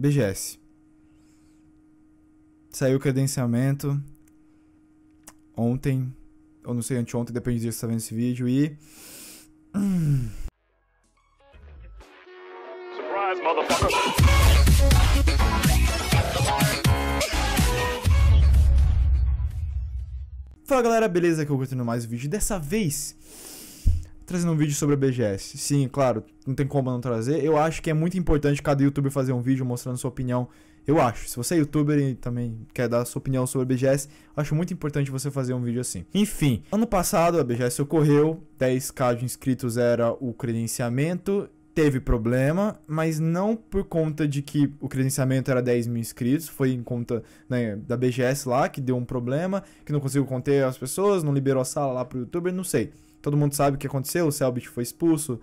BGS. Saiu o credenciamento ontem, ou não sei, anteontem, depende do dia que você tá vendo esse vídeo, e... Fala galera, beleza? Aqui eu é continuo mais um vídeo. Dessa vez, trazendo um vídeo sobre a BGS. Sim, claro, não tem como não trazer. Eu acho que é muito importante cada youtuber fazer um vídeo mostrando sua opinião. Eu acho. Se você é youtuber e também quer dar sua opinião sobre a BGS, acho muito importante você fazer um vídeo assim. Enfim, ano passado a BGS ocorreu, 10k de inscritos era o credenciamento teve problema, mas não por conta de que o credenciamento era 10 mil inscritos, foi em conta né, da BGS lá que deu um problema, que não conseguiu conter as pessoas, não liberou a sala lá pro youtuber, não sei. Todo mundo sabe o que aconteceu, o Selbit foi expulso.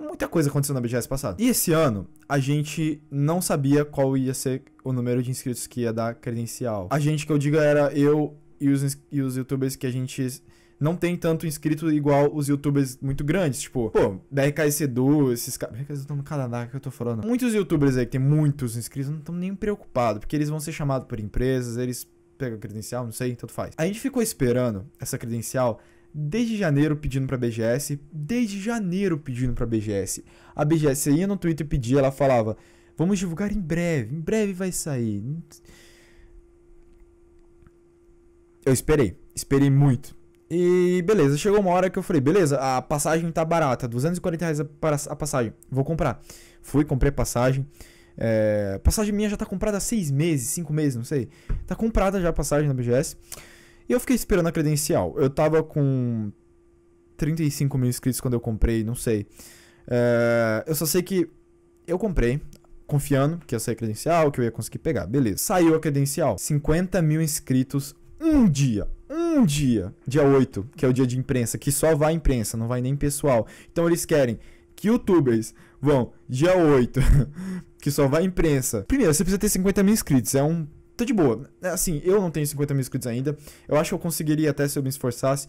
Muita coisa aconteceu na BGS passada. E esse ano, a gente não sabia qual ia ser o número de inscritos que ia dar credencial. A gente, que eu digo, era eu e os, e os youtubers que a gente não tem tanto inscrito igual os youtubers muito grandes. Tipo, pô, BRKS Edu, esses caras. BRKS tá no Canadá, que eu tô falando. Muitos youtubers aí que tem muitos inscritos não estão nem preocupados, porque eles vão ser chamados por empresas, eles pegam credencial, não sei, tanto faz. A gente ficou esperando essa credencial desde janeiro pedindo para a BGS, desde janeiro pedindo para a BGS. A BGS ia no Twitter pedir, ela falava: "Vamos divulgar em breve, em breve vai sair". Eu esperei, esperei muito. E beleza, chegou uma hora que eu falei: "Beleza, a passagem tá barata, 240 reais a passagem, vou comprar". Fui, comprei passagem. É, passagem minha já tá comprada há seis meses, cinco meses, não sei. Tá comprada já a passagem na BGS. E eu fiquei esperando a credencial. Eu tava com 35 mil inscritos quando eu comprei, não sei. Eh, eu só sei que eu comprei, confiando que ia sair credencial, que eu ia conseguir pegar. Beleza. Saiu a credencial. 50 mil inscritos um dia. Um dia. Dia 8, que é o dia de imprensa, que só vai imprensa, não vai nem pessoal. Então eles querem que youtubers vão dia 8, que só vai imprensa. Primeiro, você precisa ter 50 mil inscritos. É um tô de boa. É, assim, eu não tenho 50 mil inscritos ainda. Eu acho que eu conseguiria até se eu me esforçasse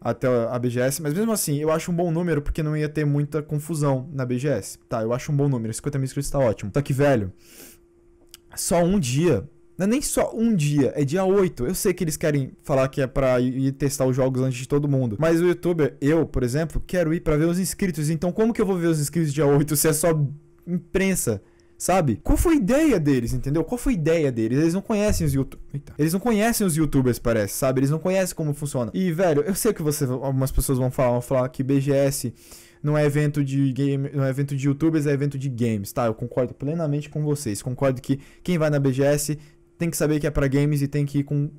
até a BGS, mas mesmo assim, eu acho um bom número porque não ia ter muita confusão na BGS. Tá, eu acho um bom número, 50 mil inscritos tá ótimo. Só que, velho, só um dia. Não é nem só um dia, é dia 8. Eu sei que eles querem falar que é pra ir testar os jogos antes de todo mundo. Mas o youtuber, eu, por exemplo, quero ir para ver os inscritos. Então, como que eu vou ver os inscritos dia 8 se é só imprensa? sabe? Qual foi a ideia deles, entendeu? Qual foi a ideia deles? Eles não conhecem os Eles não conhecem os youtubers, parece, sabe? Eles não conhecem como funciona. E, velho, eu sei que você, algumas pessoas vão falar, vão falar que BGS não é evento de game, não é evento de youtubers, é evento de games, tá? Eu concordo plenamente com vocês. Concordo que quem vai na BGS tem que saber que é para games e tem que ir com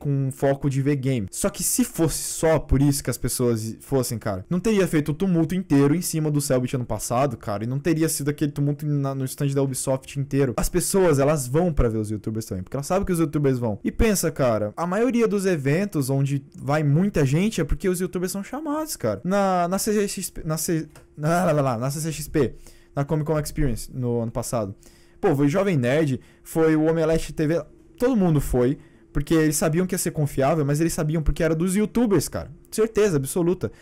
com um foco de ver game. Só que se fosse só por isso que as pessoas fossem, cara, não teria feito o tumulto inteiro em cima do Selbit ano passado, cara, e não teria sido aquele tumulto na, no stand da Ubisoft inteiro. As pessoas, elas vão para ver os youtubers também, porque elas sabem que os youtubers vão. E pensa, cara, a maioria dos eventos onde vai muita gente é porque os youtubers são chamados, cara. Na, na CCXP, na, C, na, lá, lá, na CCXP, na Comic Con Experience no ano passado. Pô, foi Jovem Nerd, foi o Omelete TV, todo mundo foi. Porque eles sabiam que ia ser confiável, mas eles sabiam porque era dos youtubers, cara. Certeza absoluta.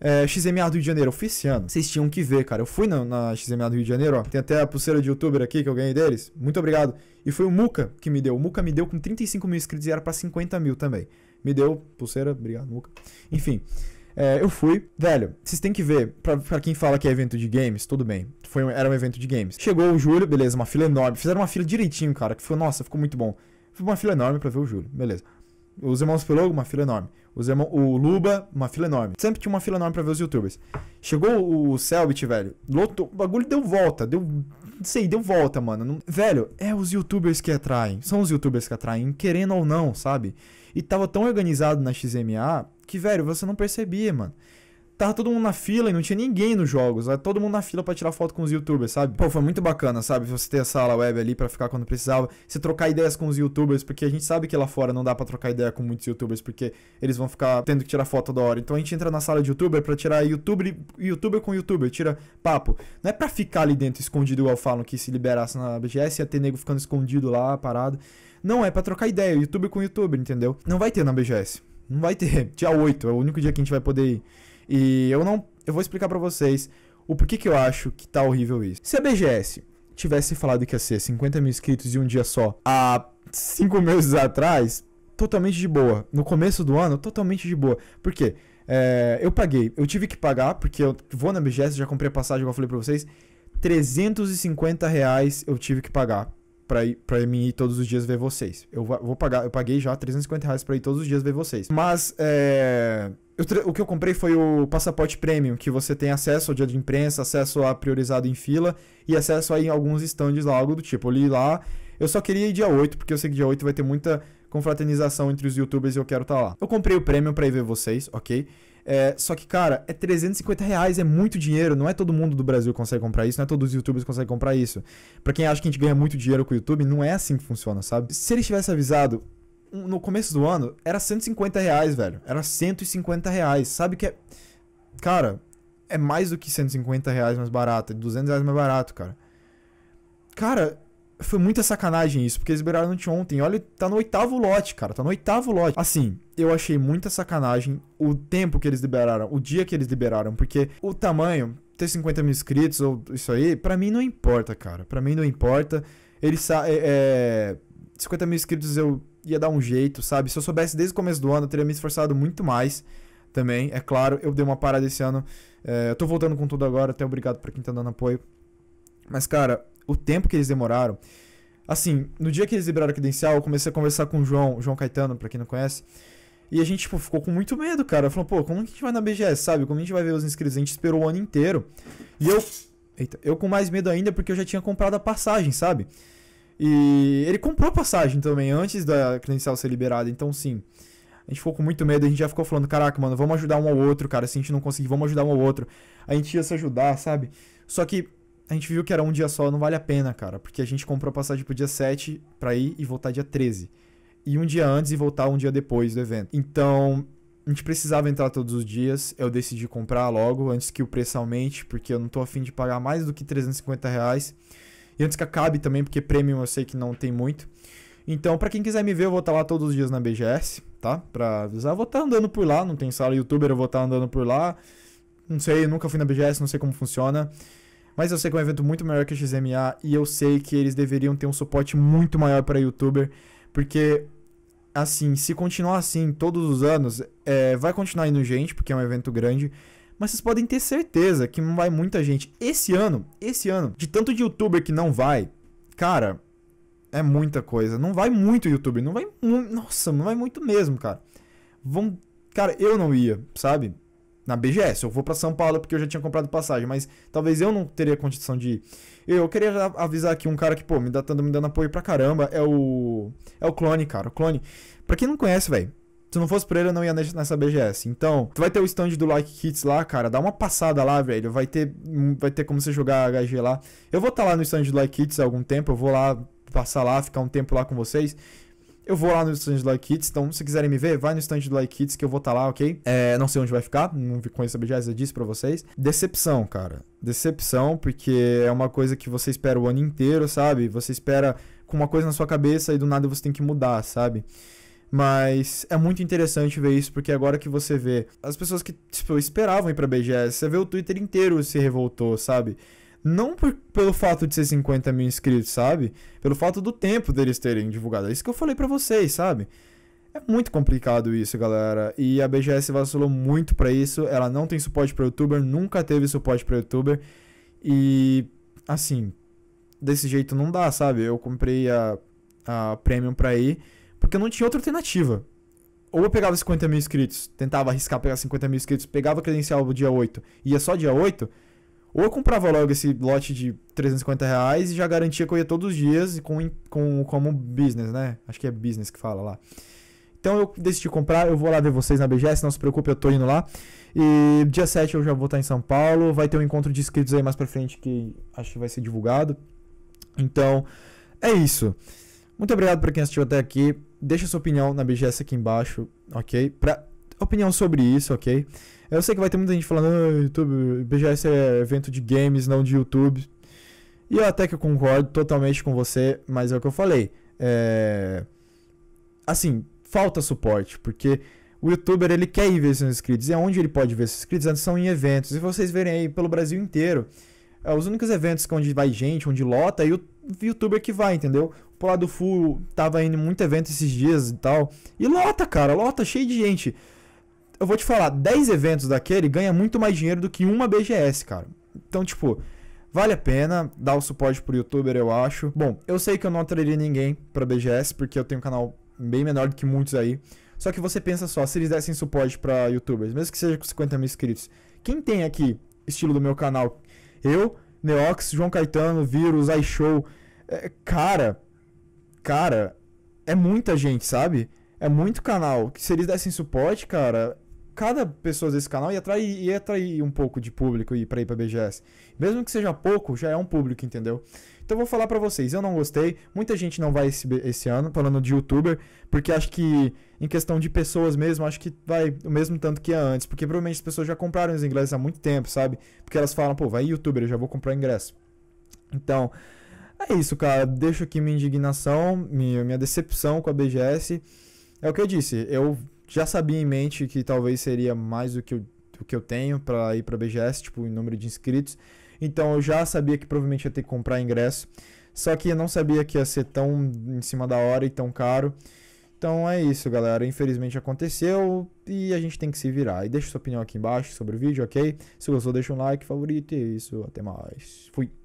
É, XMA do Rio de Janeiro, eu fui esse ano. Vocês tinham que ver, cara. Eu fui na, na, XMA do Rio de Janeiro, ó. Tem até a pulseira de youtuber aqui que eu ganhei deles. Muito obrigado. E foi o Muca que me deu. O Muca me deu com 35 mil inscritos e era pra 50 mil também. Me deu pulseira, obrigado, Muca. Enfim. É, eu fui. Velho, vocês têm que ver. Pra, pra, quem fala que é evento de games, tudo bem. Foi, era um evento de games. Chegou o julho, beleza, uma fila enorme. Fizeram uma fila direitinho, cara. Que foi, nossa, ficou muito bom uma fila enorme para ver o Júlio. Beleza. Os irmãos Pelogo, uma fila enorme. Os irmãos, o Luba, uma fila enorme. Sempre tinha uma fila enorme pra ver os youtubers. Chegou o Selbit, velho. Lotou. O bagulho deu volta. Deu. Não sei, deu volta, mano. Não... Velho, é os youtubers que atraem. São os youtubers que atraem, querendo ou não, sabe? E tava tão organizado na XMA que, velho, você não percebia, mano tava todo mundo na fila e não tinha ninguém nos jogos. Era todo mundo na fila para tirar foto com os youtubers, sabe? Pô, foi muito bacana, sabe? Você ter a sala web ali para ficar quando precisava. Você trocar ideias com os youtubers, porque a gente sabe que lá fora não dá para trocar ideia com muitos youtubers, porque eles vão ficar tendo que tirar foto da hora. Então a gente entra na sala de youtuber para tirar youtuber, youtuber com youtuber, tira papo. Não é para ficar ali dentro escondido igual falam que se liberasse na BGS ia ter nego ficando escondido lá, parado. Não, é para trocar ideia, youtuber com youtuber, entendeu? Não vai ter na BGS. Não vai ter. Dia 8 é o único dia que a gente vai poder ir. E eu não. Eu vou explicar para vocês o porquê que eu acho que tá horrível isso. Se a BGS tivesse falado que ia ser 50 mil inscritos em um dia só há 5 meses atrás, totalmente de boa. No começo do ano, totalmente de boa. Por quê? É, eu paguei, eu tive que pagar, porque eu vou na BGS, já comprei a passagem, como eu falei pra vocês. 350 reais eu tive que pagar pra, ir, pra mim ir todos os dias ver vocês. Eu vou pagar, eu paguei já 350 reais pra ir todos os dias ver vocês. Mas, é. O que eu comprei foi o passaporte premium, que você tem acesso ao dia de imprensa, acesso a priorizado em fila e acesso a alguns stands lá, algo do tipo. Eu li lá, eu só queria ir dia 8, porque eu sei que dia 8 vai ter muita confraternização entre os youtubers e eu quero estar tá lá. Eu comprei o prêmio para ir ver vocês, ok? É, só que, cara, é 350 reais, é muito dinheiro. Não é todo mundo do Brasil que consegue comprar isso, não é todos os youtubers que conseguem comprar isso. Pra quem acha que a gente ganha muito dinheiro com o YouTube, não é assim que funciona, sabe? Se eles tivessem avisado no começo do ano, era 150 reais, velho. Era 150 reais. Sabe que é. Cara, é mais do que 150 reais mais barato, é 200 reais mais barato, cara. Cara, foi muita sacanagem isso, porque eles liberaram ontem Olha, tá no oitavo lote, cara. Tá no oitavo lote. Assim, eu achei muita sacanagem o tempo que eles liberaram, o dia que eles liberaram, porque o tamanho, ter 50 mil inscritos ou isso aí, para mim não importa, cara. para mim não importa. Ele sabe. É, 50 é, mil inscritos eu ia dar um jeito, sabe? Se eu soubesse desde o começo do ano, eu teria me esforçado muito mais também. É claro, eu dei uma parada esse ano. É, eu tô voltando com tudo agora, até obrigado pra quem tá dando apoio. Mas, cara, o tempo que eles demoraram. Assim, no dia que eles liberaram a credencial, eu comecei a conversar com o João, João Caetano, pra quem não conhece. E a gente, tipo, ficou com muito medo, cara. Falou, pô, como que a gente vai na BGS, sabe? Como a gente vai ver os inscritos? A gente esperou o ano inteiro. E eu. Eita, eu com mais medo ainda porque eu já tinha comprado a passagem, sabe? E ele comprou a passagem também antes da credencial ser liberada, então sim. A gente ficou com muito medo, a gente já ficou falando, caraca, mano, vamos ajudar um ao outro, cara. Se a gente não conseguir, vamos ajudar um ao outro. A gente ia se ajudar, sabe? Só que a gente viu que era um dia só, não vale a pena, cara, porque a gente comprou a passagem pro dia 7 pra ir e voltar dia 13. E um dia antes e voltar um dia depois do evento. Então, a gente precisava entrar todos os dias. Eu decidi comprar logo, antes que o preço aumente, porque eu não tô afim de pagar mais do que 350 reais. E antes que acabe também, porque premium eu sei que não tem muito. Então, para quem quiser me ver, eu vou estar tá lá todos os dias na BGS, tá? Pra avisar, eu vou estar tá andando por lá, não tem sala youtuber, eu vou estar tá andando por lá. Não sei, nunca fui na BGS, não sei como funciona. Mas eu sei que é um evento muito maior que a XMA e eu sei que eles deveriam ter um suporte muito maior para youtuber, porque assim, se continuar assim todos os anos, é, vai continuar indo gente, porque é um evento grande. Mas vocês podem ter certeza que não vai muita gente. Esse ano, esse ano, de tanto de youtuber que não vai, cara, é muita coisa. Não vai muito youtuber, não vai. Nossa, não vai muito mesmo, cara. Vão. Cara, eu não ia, sabe? na BGS. Eu vou para São Paulo porque eu já tinha comprado passagem, mas talvez eu não teria condição de ir. Eu queria avisar aqui um cara que, pô, me dá me dando apoio pra caramba, é o é o Clone, cara. O Clone. Para quem não conhece, velho, se não fosse por ele, eu não ia nessa BGS. Então, tu vai ter o stand do Like Kids lá, cara. Dá uma passada lá, velho. Vai ter, hum, vai ter como você jogar HG lá. Eu vou estar tá lá no stand do Like Kids há algum tempo. Eu vou lá passar lá, ficar um tempo lá com vocês. Eu vou lá no stand do Like Kids, então se quiserem me ver, vai no stand do Like Kids que eu vou estar tá lá, ok? É, não sei onde vai ficar, não conheço a BGS, eu disse pra vocês. Decepção, cara. Decepção, porque é uma coisa que você espera o ano inteiro, sabe? Você espera com uma coisa na sua cabeça e do nada você tem que mudar, sabe? Mas é muito interessante ver isso, porque agora que você vê as pessoas que tipo, esperavam ir pra BGS, você vê o Twitter inteiro se revoltou, sabe? Não por, pelo fato de ser 50 mil inscritos, sabe? Pelo fato do tempo deles terem divulgado. É isso que eu falei para vocês, sabe? É muito complicado isso, galera. E a BGS vacilou muito para isso. Ela não tem suporte para youtuber, nunca teve suporte para youtuber. E assim, desse jeito não dá, sabe? Eu comprei a, a Premium pra ir porque eu não tinha outra alternativa. Ou eu pegava 50 mil inscritos, tentava arriscar pegar 50 mil inscritos, pegava credencial do dia 8, ia só dia 8, ou eu comprava logo esse lote de 350 reais e já garantia que eu ia todos os dias com, com, como business, né? Acho que é business que fala lá. Então eu decidi comprar, eu vou lá ver vocês na BGS, não se preocupe, eu tô indo lá. E dia 7 eu já vou estar em São Paulo, vai ter um encontro de inscritos aí mais pra frente que acho que vai ser divulgado. Então, é isso. Muito obrigado para quem assistiu até aqui. Deixa sua opinião na BGS aqui embaixo, ok? Pra opinião sobre isso, ok? Eu sei que vai ter muita gente falando, ah, YouTube, BGS é evento de games, não de YouTube. E eu até que eu concordo totalmente com você, mas é o que eu falei. É... Assim, falta suporte, porque o youtuber ele quer ir ver seus inscritos. E onde ele pode ver seus inscritos? São em eventos. E vocês verem aí pelo Brasil inteiro. É, os únicos eventos é onde vai gente, onde lota, é o youtuber que vai, entendeu? O lado full, tava indo muito evento esses dias e tal. E lota, cara, lota, cheio de gente eu vou te falar, 10 eventos daquele ganha muito mais dinheiro do que uma BGS, cara. Então, tipo, vale a pena dar o suporte pro youtuber, eu acho. Bom, eu sei que eu não atrairia ninguém pra BGS, porque eu tenho um canal bem menor do que muitos aí. Só que você pensa só, se eles dessem suporte para youtubers, mesmo que seja com 50 mil inscritos, quem tem aqui, estilo do meu canal? Eu, Neox, João Caetano, Vírus, iShow. É, cara, cara, é muita gente, sabe? É muito canal. Se eles dessem suporte, cara, cada pessoa desse canal ia atrair, ia atrair um pouco de público para ir para BGS. Mesmo que seja pouco, já é um público, entendeu? Então vou falar para vocês, eu não gostei, muita gente não vai esse, esse ano, falando de youtuber, porque acho que em questão de pessoas mesmo, acho que vai o mesmo tanto que é antes, porque provavelmente as pessoas já compraram os ingressos há muito tempo, sabe? Porque elas falam, pô, vai youtuber, eu já vou comprar ingresso. Então, é isso, cara, deixo aqui minha indignação, minha, minha decepção com a BGS. É o que eu disse, eu já sabia em mente que talvez seria mais do que eu, do que eu tenho para ir para BGS, tipo, em número de inscritos. Então eu já sabia que provavelmente ia ter que comprar ingresso. Só que eu não sabia que ia ser tão em cima da hora e tão caro. Então é isso, galera. Infelizmente aconteceu e a gente tem que se virar. E deixa sua opinião aqui embaixo sobre o vídeo, ok? Se gostou, deixa um like, favorito e é isso. Até mais. Fui.